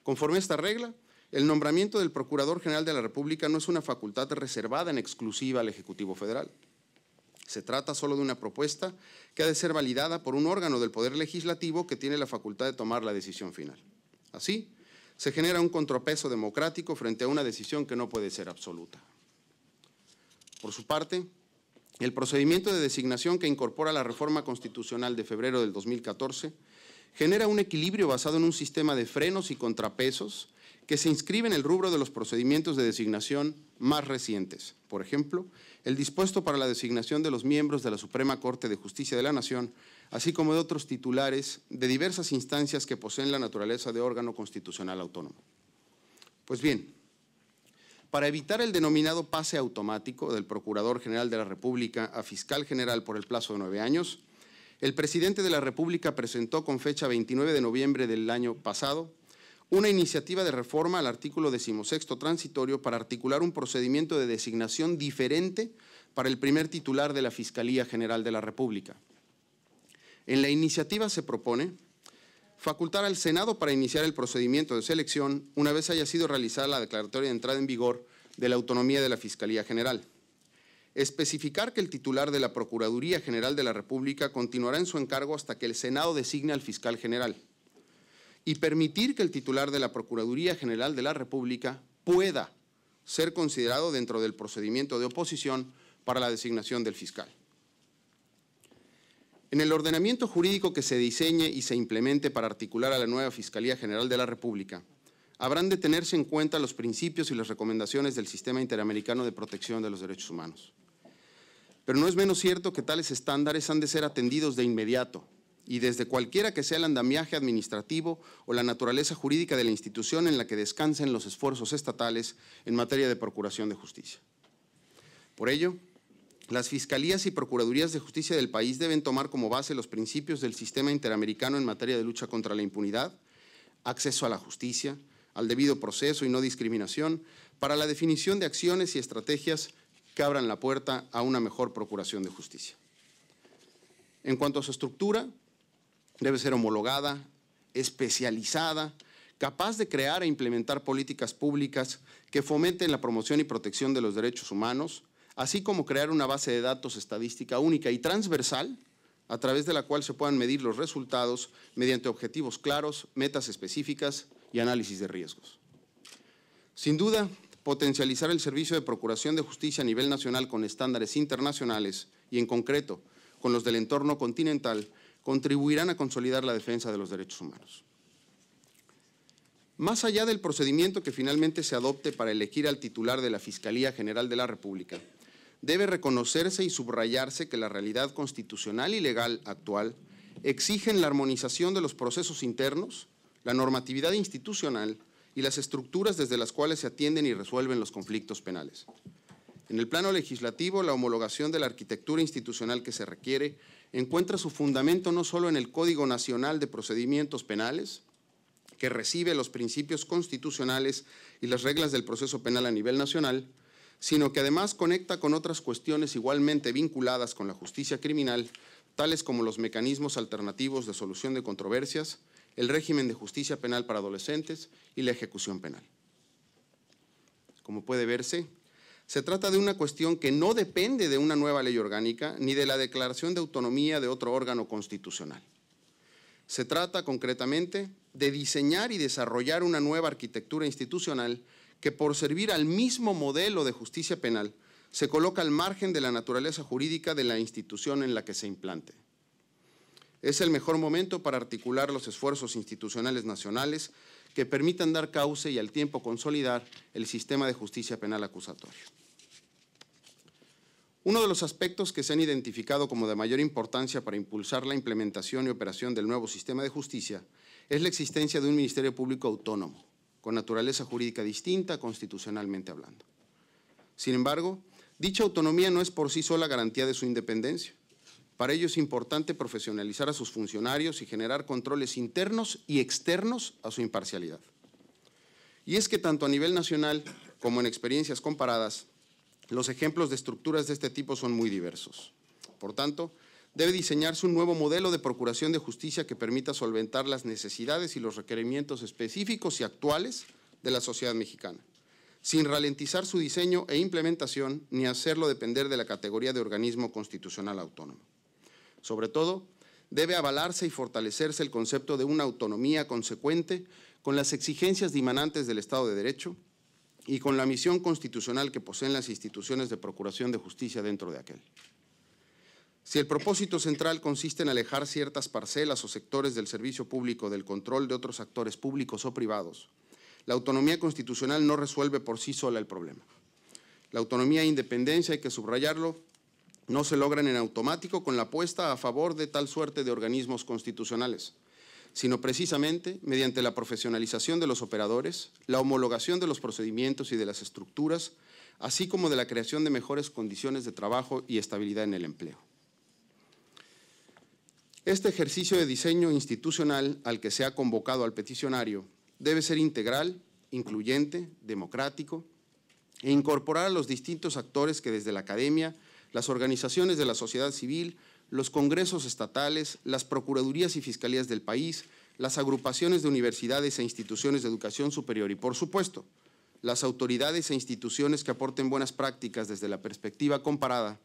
Speaker 9: Conforme a esta regla, el nombramiento del Procurador General de la República no es una facultad reservada en exclusiva al Ejecutivo Federal. Se trata solo de una propuesta que ha de ser validada por un órgano del Poder Legislativo que tiene la facultad de tomar la decisión final. Así, se genera un contrapeso democrático frente a una decisión que no puede ser absoluta. Por su parte, el procedimiento de designación que incorpora la reforma constitucional de febrero del 2014 genera un equilibrio basado en un sistema de frenos y contrapesos que se inscribe en el rubro de los procedimientos de designación más recientes. Por ejemplo, el dispuesto para la designación de los miembros de la Suprema Corte de Justicia de la Nación, así como de otros titulares de diversas instancias que poseen la naturaleza de órgano constitucional autónomo. Pues bien, para evitar el denominado pase automático del Procurador General de la República a Fiscal General por el plazo de nueve años, el presidente de la República presentó con fecha 29 de noviembre del año pasado una iniciativa de reforma al artículo decimosexto transitorio para articular un procedimiento de designación diferente para el primer titular de la Fiscalía General de la República. En la iniciativa se propone facultar al Senado para iniciar el procedimiento de selección una vez haya sido realizada la declaratoria de entrada en vigor de la autonomía de la Fiscalía General. Especificar que el titular de la Procuraduría General de la República continuará en su encargo hasta que el Senado designe al fiscal general y permitir que el titular de la Procuraduría General de la República pueda ser considerado dentro del procedimiento de oposición para la designación del fiscal. En el ordenamiento jurídico que se diseñe y se implemente para articular a la nueva Fiscalía General de la República, habrán de tenerse en cuenta los principios y las recomendaciones del Sistema Interamericano de Protección de los Derechos Humanos. Pero no es menos cierto que tales estándares han de ser atendidos de inmediato y desde cualquiera que sea el andamiaje administrativo o la naturaleza jurídica de la institución en la que descansen los esfuerzos estatales en materia de procuración de justicia. Por ello, las fiscalías y procuradurías de justicia del país deben tomar como base los principios del sistema interamericano en materia de lucha contra la impunidad, acceso a la justicia, al debido proceso y no discriminación, para la definición de acciones y estrategias que abran la puerta a una mejor procuración de justicia. En cuanto a su estructura, Debe ser homologada, especializada, capaz de crear e implementar políticas públicas que fomenten la promoción y protección de los derechos humanos, así como crear una base de datos estadística única y transversal a través de la cual se puedan medir los resultados mediante objetivos claros, metas específicas y análisis de riesgos. Sin duda, potencializar el servicio de Procuración de Justicia a nivel nacional con estándares internacionales y en concreto con los del entorno continental contribuirán a consolidar la defensa de los derechos humanos. Más allá del procedimiento que finalmente se adopte para elegir al titular de la Fiscalía General de la República, debe reconocerse y subrayarse que la realidad constitucional y legal actual exigen la armonización de los procesos internos, la normatividad institucional y las estructuras desde las cuales se atienden y resuelven los conflictos penales. En el plano legislativo, la homologación de la arquitectura institucional que se requiere encuentra su fundamento no solo en el Código Nacional de Procedimientos Penales, que recibe los principios constitucionales y las reglas del proceso penal a nivel nacional, sino que además conecta con otras cuestiones igualmente vinculadas con la justicia criminal, tales como los mecanismos alternativos de solución de controversias, el régimen de justicia penal para adolescentes y la ejecución penal. Como puede verse, se trata de una cuestión que no depende de una nueva ley orgánica ni de la declaración de autonomía de otro órgano constitucional. Se trata concretamente de diseñar y desarrollar una nueva arquitectura institucional que por servir al mismo modelo de justicia penal se coloca al margen de la naturaleza jurídica de la institución en la que se implante. Es el mejor momento para articular los esfuerzos institucionales nacionales que permitan dar cauce y al tiempo consolidar el sistema de justicia penal acusatorio. Uno de los aspectos que se han identificado como de mayor importancia para impulsar la implementación y operación del nuevo sistema de justicia es la existencia de un Ministerio Público autónomo, con naturaleza jurídica distinta constitucionalmente hablando. Sin embargo, dicha autonomía no es por sí sola garantía de su independencia, para ello es importante profesionalizar a sus funcionarios y generar controles internos y externos a su imparcialidad. Y es que tanto a nivel nacional como en experiencias comparadas, los ejemplos de estructuras de este tipo son muy diversos. Por tanto, debe diseñarse un nuevo modelo de procuración de justicia que permita solventar las necesidades y los requerimientos específicos y actuales de la sociedad mexicana, sin ralentizar su diseño e implementación ni hacerlo depender de la categoría de organismo constitucional autónomo. Sobre todo, debe avalarse y fortalecerse el concepto de una autonomía consecuente con las exigencias dimanantes del Estado de Derecho y con la misión constitucional que poseen las instituciones de procuración de justicia dentro de aquel. Si el propósito central consiste en alejar ciertas parcelas o sectores del servicio público del control de otros actores públicos o privados, la autonomía constitucional no resuelve por sí sola el problema. La autonomía e independencia, hay que subrayarlo, no se logran en automático con la apuesta a favor de tal suerte de organismos constitucionales, sino precisamente mediante la profesionalización de los operadores, la homologación de los procedimientos y de las estructuras, así como de la creación de mejores condiciones de trabajo y estabilidad en el empleo. Este ejercicio de diseño institucional al que se ha convocado al peticionario debe ser integral, incluyente, democrático e incorporar a los distintos actores que desde la academia las organizaciones de la sociedad civil, los congresos estatales, las procuradurías y fiscalías del país, las agrupaciones de universidades e instituciones de educación superior y, por supuesto, las autoridades e instituciones que aporten buenas prácticas desde la perspectiva comparada,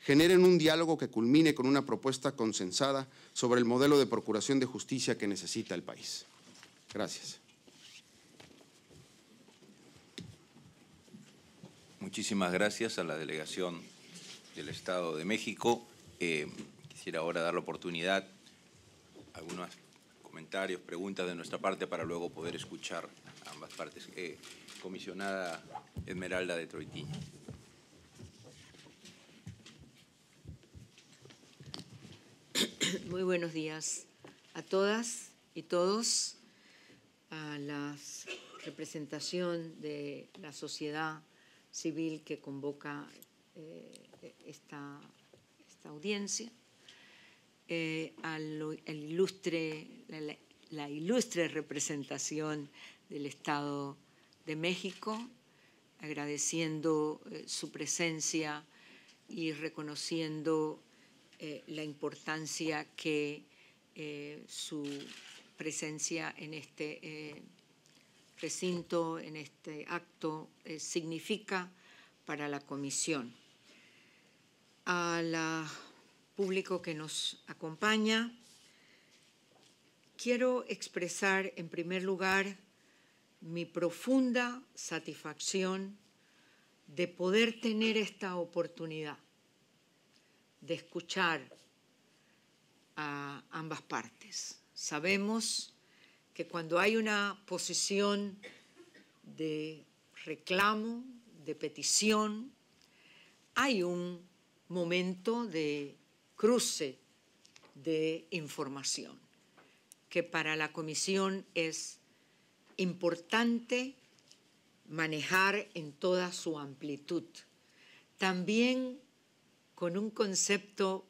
Speaker 9: generen un diálogo que culmine con una propuesta consensada sobre el modelo de procuración de justicia que necesita el país. Gracias.
Speaker 1: Muchísimas gracias a la delegación del Estado de México. Eh, quisiera ahora dar la oportunidad algunos comentarios, preguntas de nuestra parte para luego poder escuchar a ambas partes. Eh, comisionada Esmeralda de Troitín.
Speaker 10: Muy buenos días a todas y todos, a la representación de la sociedad civil que convoca eh, esta, audiencia, eh, ilustre, la, ilustre representación del Estado de México, agradeciendo eh, su presencia y reconociendo eh, la importancia que su presencia en este recinto, en este acto, significa para la comisión. A la público que nos acompaña. Quiero expresar en primer lugar mi profunda satisfacción de poder tener esta oportunidad de escuchar a ambas partes. Sabemos que cuando hay una posición de reclamo, de petición, hay un momento de cruce de información, que para la Comisión es importante manejar en toda su amplitud. También con un concepto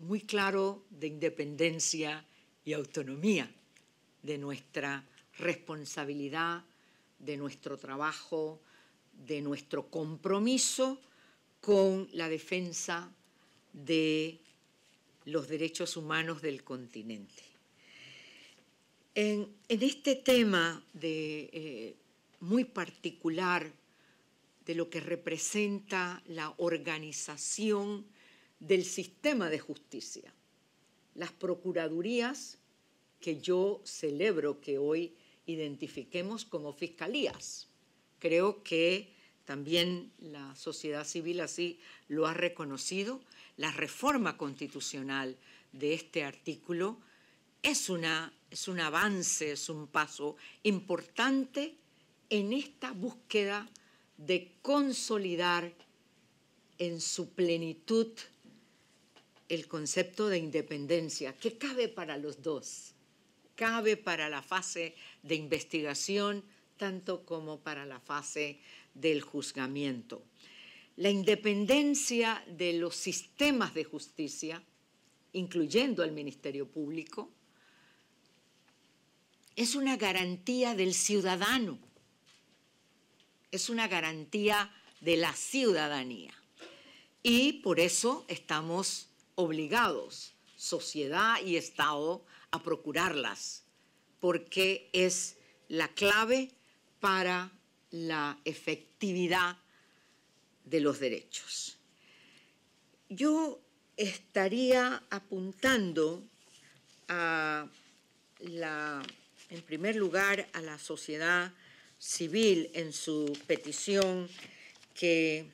Speaker 10: muy claro de independencia y autonomía, de nuestra responsabilidad, de nuestro trabajo, de nuestro compromiso con la defensa de los derechos humanos del continente. En, este tema de, eh, muy particular de lo que representa la organización del sistema de justicia, las procuradurías que yo celebro que hoy identifiquemos como fiscalías. Creo que también la sociedad civil así lo ha reconocido, la reforma constitucional de este artículo es, una, es un avance, es un paso importante en esta búsqueda de consolidar en su plenitud el concepto de independencia, que cabe para los dos, cabe para la fase de investigación tanto como para la fase del juzgamiento. La independencia de los sistemas de justicia, incluyendo el Ministerio Público, es una garantía del ciudadano, es una garantía de la ciudadanía. Y por eso estamos obligados, sociedad y Estado, a procurarlas, porque es la clave para la efectividad de los derechos. Yo estaría apuntando a la, en primer lugar, a la sociedad civil en su petición que,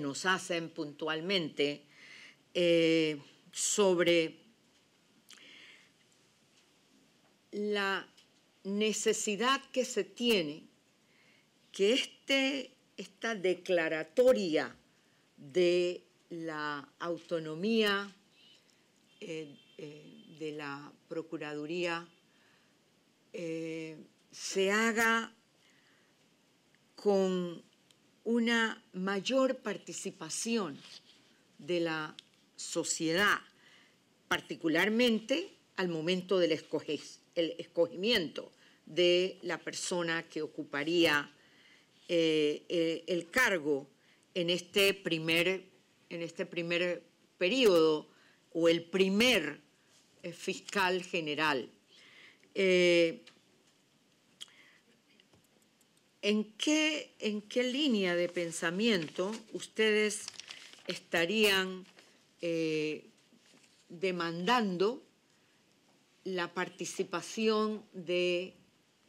Speaker 10: nos hacen puntualmente eh, sobre la necesidad que se tiene que este, esta declaratoria de la autonomía eh, eh, de la Procuraduría eh, se haga con una mayor participación de la sociedad, particularmente al momento del escogimiento de la persona que ocuparía eh, eh, el cargo en este primer, en este primer periodo o el primer eh, fiscal general. ¿en, qué, ¿En qué línea de pensamiento ustedes estarían demandando la participación de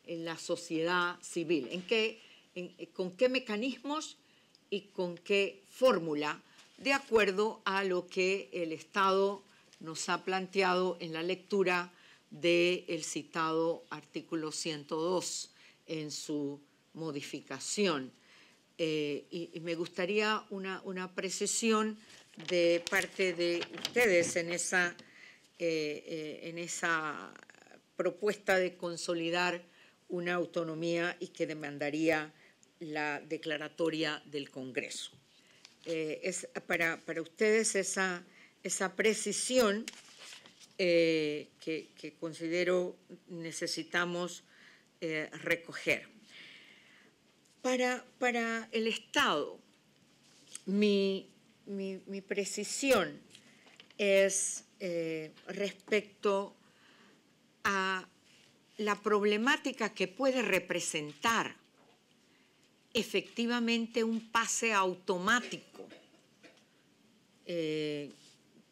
Speaker 10: la sociedad civil? ¿En qué, eh, con qué mecanismos y con qué fórmula, de acuerdo a lo que el Estado nos ha planteado en la lectura del citado artículo 102 en su modificación. Eh, y, me gustaría una, una, precisión de parte de ustedes en esa eh, propuesta de consolidar una autonomía y que demandaría la declaratoria del Congreso. Eh, es para, ustedes esa, precisión eh, que, considero necesitamos eh, recoger. Para, el Estado, mi precisión es respecto a la problemática que puede representar efectivamente un pase automático eh,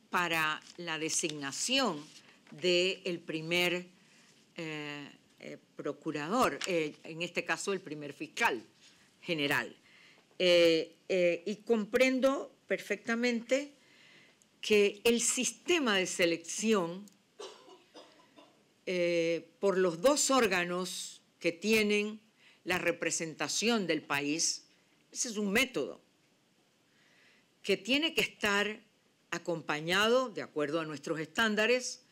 Speaker 10: para la designación del primer eh, eh, procurador, en este caso el primer fiscal general. y comprendo perfectamente que el sistema de selección por los dos órganos que tienen la representación del país, ese es un método que tiene que estar acompañado, de acuerdo a nuestros estándares,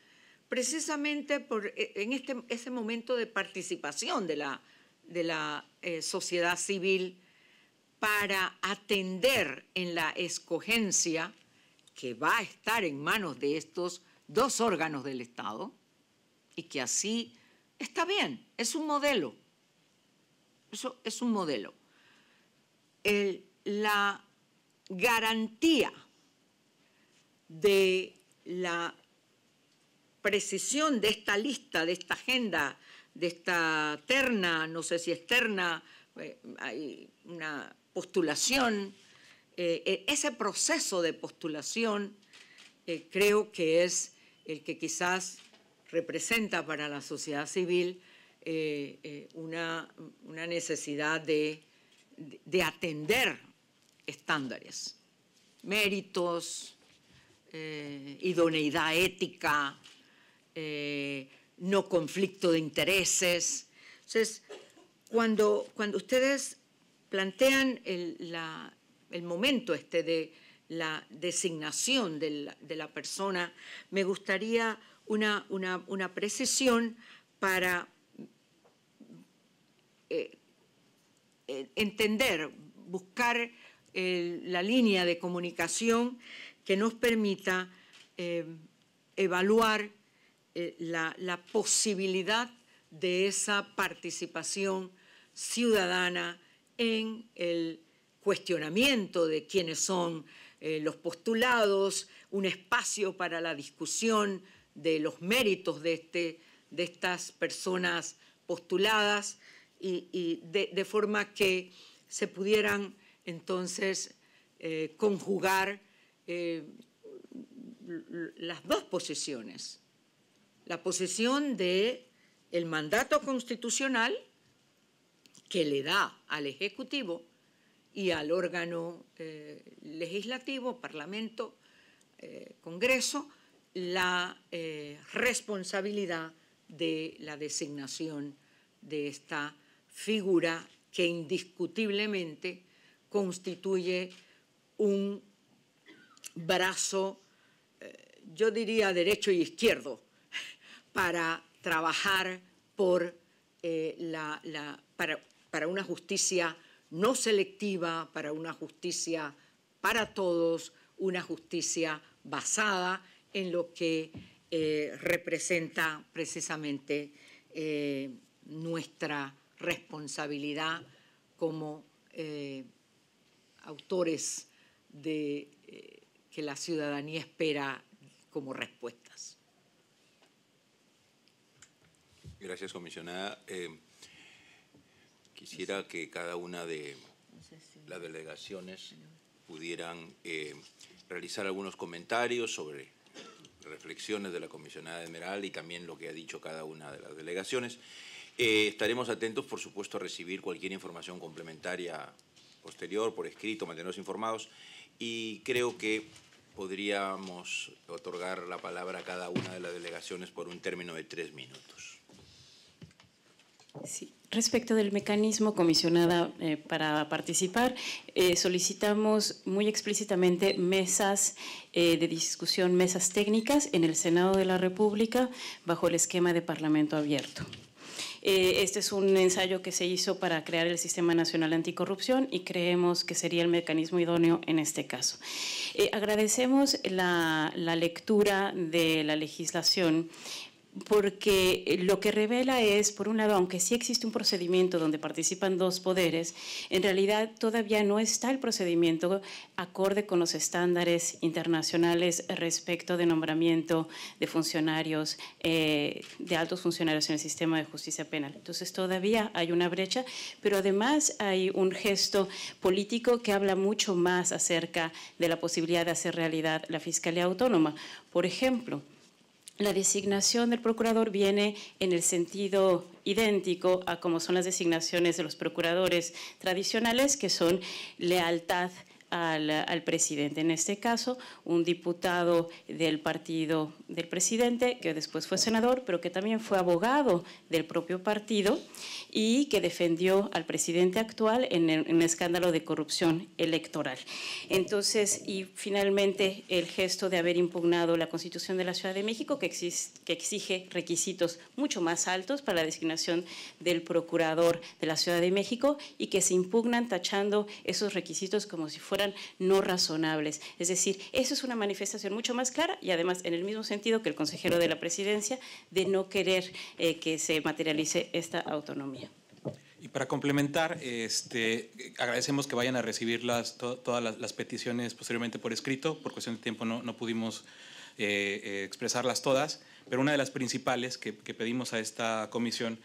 Speaker 10: precisamente e, en este, ese momento de participación de la, de la eh, sociedad civil para atender en la escogencia que va a estar en manos de estos dos órganos del Estado y que así está bien, es un modelo. Eso es un modelo. la garantía de la precisión de esta lista, de esta agenda, de esta terna, no sé si externa, eh, hay una postulación, eh, e, ese proceso de postulación eh, creo que es el que quizás representa para la sociedad civil eh, eh, una, una, necesidad de, atender estándares, méritos, eh, idoneidad ética, no conflicto de intereses. Entonces, cuando, cuando ustedes plantean el, momento este de la designación de la, persona, me gustaría una, una, una precisión para eh, eh, entender, buscar eh, la línea de comunicación que nos permita evaluar la, posibilidad de esa participación ciudadana en el cuestionamiento de quiénes son los postulados, un espacio para la discusión de los méritos de este, estas personas postuladas y, de, forma que se pudieran entonces eh, conjugar eh, las dos posiciones, la posición de el mandato constitucional que le da al Ejecutivo y al órgano eh, legislativo, Parlamento, Congreso, la responsabilidad de la designación de esta figura que indiscutiblemente constituye un brazo, eh, yo diría derecho y izquierdo, para trabajar por, eh, para, una justicia no selectiva, para una justicia para todos, una justicia basada en lo que eh, representa precisamente nuestra responsabilidad como eh, autores de, eh, que la ciudadanía espera como respuestas.
Speaker 1: Gracias, comisionada. Eh, quisiera que cada una de las delegaciones pudieran realizar algunos comentarios sobre reflexiones de la comisionada Meral y también lo que ha dicho cada una de las delegaciones. Eh, estaremos atentos, por supuesto, a recibir cualquier información complementaria posterior, por escrito, mantenernos informados. Y creo que podríamos otorgar la palabra a cada una de las delegaciones por un término de tres minutos.
Speaker 6: Respecto del mecanismo comisionada eh, para participar, eh, solicitamos muy explícitamente mesas de discusión, mesas técnicas en el Senado de la República bajo el esquema de Parlamento abierto. Eh, este es un ensayo que se hizo para crear el Sistema Nacional Anticorrupción y creemos que sería el mecanismo idóneo en este caso. Eh, agradecemos la, lectura de la legislación porque eh, lo que revela es, por un lado, aunque sí existe un procedimiento donde participan dos poderes, en realidad todavía no está el procedimiento acorde con los estándares internacionales respecto de nombramiento de funcionarios, eh, de altos funcionarios en el sistema de justicia penal. Entonces todavía hay una brecha, pero además hay un gesto político que habla mucho más acerca de la posibilidad de hacer realidad la Fiscalía Autónoma. Por ejemplo, la designación del procurador viene en el sentido idéntico a como son las designaciones de los procuradores tradicionales, que son lealtad al, presidente. En este caso, un diputado del partido del presidente, que después fue senador, pero que también fue abogado del propio partido y que defendió al presidente actual en, un escándalo de corrupción electoral. Entonces, y finalmente, el gesto de haber impugnado la Constitución de la Ciudad de México, que, exige, que exige requisitos mucho más altos para la designación del procurador de la Ciudad de México y que se impugnan tachando esos requisitos como si fueran no razonables. Es decir, eso es una manifestación mucho más clara y además en el mismo sentido que el consejero de la presidencia de no querer eh, que se materialice esta autonomía.
Speaker 7: Y para complementar, este, agradecemos que vayan a recibir las, todas las, peticiones posteriormente por escrito. Por cuestión de tiempo no, pudimos eh, eh, expresarlas todas, pero una de las principales que, que pedimos a esta comisión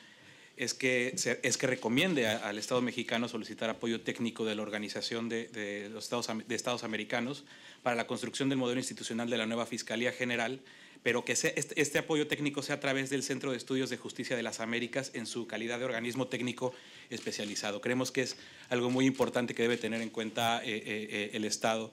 Speaker 7: es que, es que recomiende al Estado mexicano solicitar apoyo técnico de la Organización de, Estados, de Estados Americanos para la construcción del modelo institucional de la nueva Fiscalía General, pero que este, este, apoyo técnico sea a través del Centro de Estudios de Justicia de las Américas en su calidad de organismo técnico especializado. Creemos que es algo muy importante que debe tener en cuenta eh, eh, eh, el Estado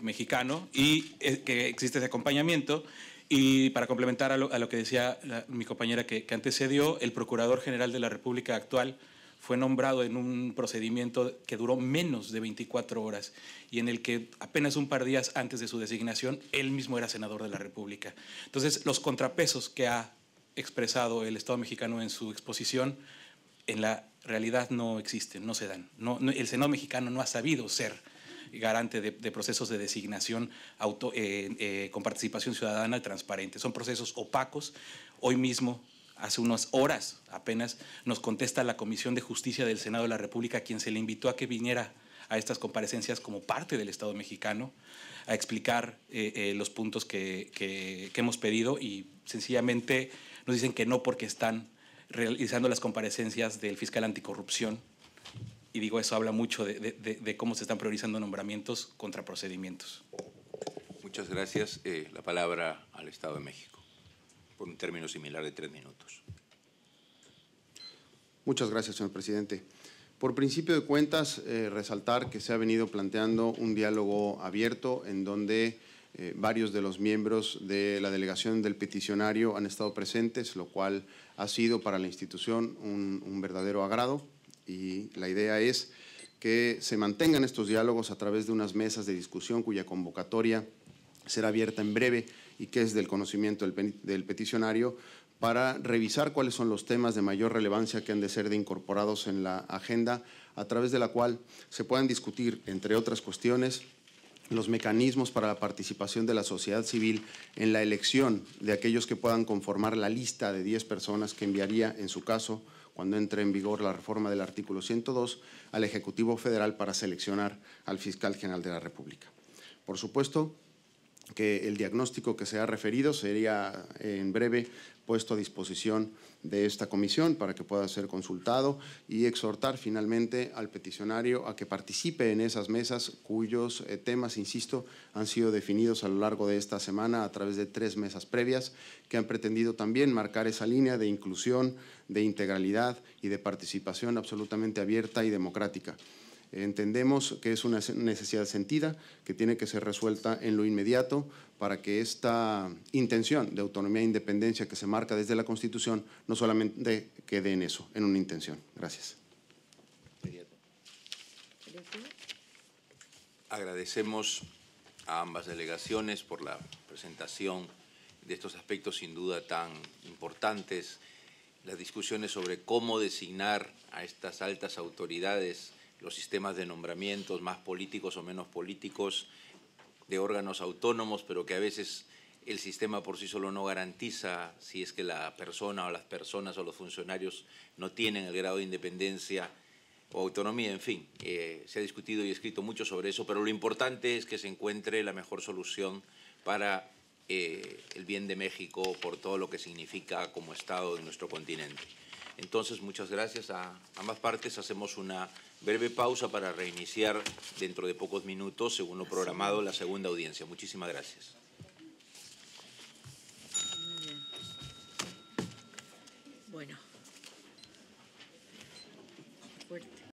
Speaker 7: mexicano y que existe ese acompañamiento. Y para complementar a lo, que decía mi compañera que, antecedió, el Procurador General de la República actual fue nombrado en un procedimiento que duró menos de 24 horas y en el que apenas un par de días antes de su designación él mismo era senador de la República. Entonces, los contrapesos que ha expresado el Estado mexicano en su exposición en la realidad no existen, no se dan. el Senado mexicano no ha sabido ser garante de, procesos de designación eh, eh, con participación ciudadana transparente. Son procesos opacos. Hoy mismo hace unas horas apenas, nos contesta la Comisión de Justicia del Senado de la República, quien se le invitó a que viniera a estas comparecencias como parte del Estado mexicano, a explicar eh, los puntos que, hemos pedido y sencillamente nos dicen que no porque están realizando las comparecencias del fiscal anticorrupción y digo, eso habla mucho de, cómo se están priorizando nombramientos contra procedimientos. Muchas
Speaker 1: gracias. Eh, la palabra al Estado de México, por un término similar de tres minutos.
Speaker 9: Muchas gracias, señor presidente. Por principio de cuentas, eh, resaltar que se ha venido planteando un diálogo abierto en donde eh, varios de los miembros de la delegación del peticionario han estado presentes, lo cual ha sido para la institución un verdadero agrado y la idea es que se mantengan estos diálogos a través de unas mesas de discusión cuya convocatoria será abierta en breve y que es del conocimiento del, peticionario para revisar cuáles son los temas de mayor relevancia que han de ser de incorporados en la agenda, a través de la cual se puedan discutir, entre otras cuestiones, los mecanismos para la participación de la sociedad civil en la elección de aquellos que puedan conformar la lista de 10 personas que enviaría, en su caso, cuando entre en vigor la reforma del artículo 102, al Ejecutivo Federal para seleccionar al Fiscal General de la República. Por supuesto que el diagnóstico que se ha referido sería eh, en breve puesto a disposición de esta comisión para que pueda ser consultado y exhortar finalmente al peticionario a que participe en esas mesas cuyos eh, temas, insisto, han sido definidos a lo largo de esta semana a través de tres mesas previas que han pretendido también marcar esa línea de inclusión, de integralidad y de participación absolutamente abierta y democrática. Entendemos que es una necesidad sentida, que tiene que ser resuelta en lo inmediato para que esta intención de autonomía e independencia que se marca desde la Constitución no solamente quede en eso, en una intención. Gracias.
Speaker 1: Agradecemos a ambas delegaciones por la presentación de estos aspectos sin duda tan importantes, las discusiones sobre cómo designar a estas altas autoridades los sistemas de nombramientos más políticos o menos políticos, de órganos autónomos, pero que a veces el sistema por sí solo no garantiza si es que la persona o las personas o los funcionarios no tienen el grado de independencia o autonomía, en fin. Eh, se ha discutido y escrito mucho sobre eso, pero lo importante es que se encuentre la mejor solución para eh, el bien de México por todo lo que significa como Estado en nuestro continente. Entonces, muchas gracias a ambas partes. Hacemos una breve pausa para reiniciar dentro de pocos minutos, según lo programado, la segunda audiencia. Muchísimas gracias.
Speaker 10: Bueno.